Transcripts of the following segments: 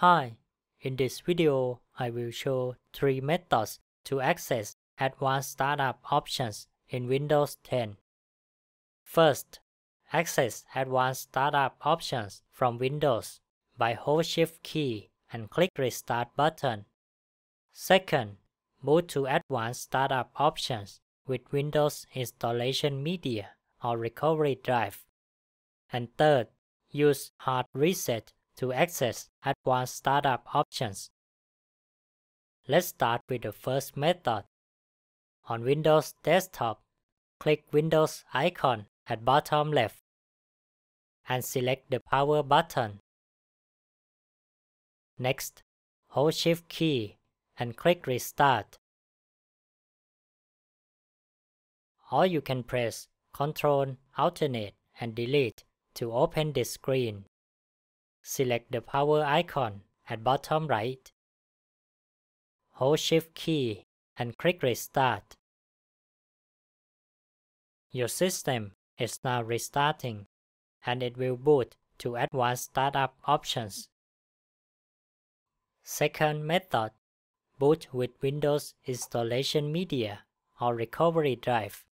Hi, in this video, I will show three methods to access advanced startup options in Windows 10. First, access advanced startup options from Windows by hold shift key and click restart button. Second, move to advanced startup options with Windows installation media or recovery drive. And third, use hard reset to access advanced startup options. Let's start with the first method. On Windows Desktop, click Windows icon at bottom left and select the power button. Next, hold Shift key and click Restart. Or you can press Ctrl, Alternate and Delete to open this screen. Select the power icon at bottom right. Hold Shift key and click Restart. Your system is now restarting and it will boot to advanced startup options. Second method, boot with Windows installation media or recovery drive.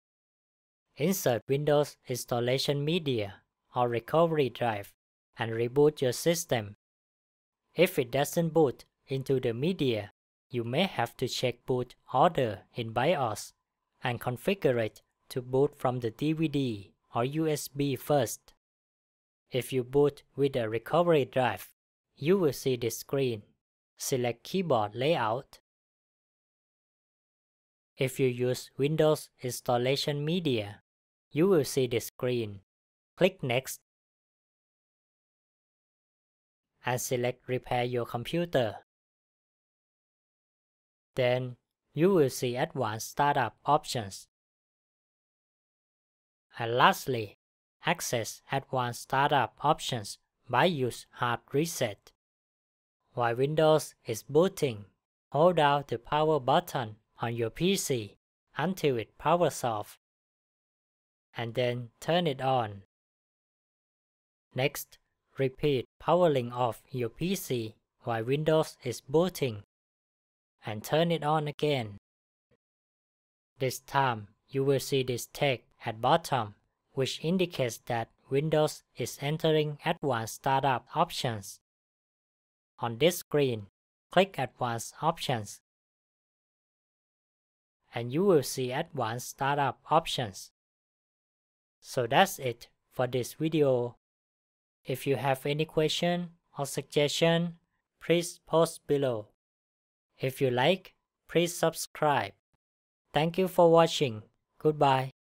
Insert Windows installation media or recovery drive and reboot your system. If it doesn't boot into the media, you may have to check boot order in BIOS and configure it to boot from the DVD or USB first. If you boot with a recovery drive, you will see this screen. Select keyboard layout. If you use Windows installation media, you will see this screen. Click Next and select Repair your computer. Then, you will see Advanced Startup options. And lastly, access Advanced Startup options by use Hard Reset. While Windows is booting, hold down the power button on your PC until it powers off, and then turn it on. Next, repeat powering off your PC while Windows is booting and turn it on again. This time, you will see this tag at bottom, which indicates that Windows is entering Advanced Startup options. On this screen, click Advanced Options, and you will see Advanced Startup options. So that's it for this video if you have any question or suggestion, please post below. If you like, please subscribe. Thank you for watching. Goodbye.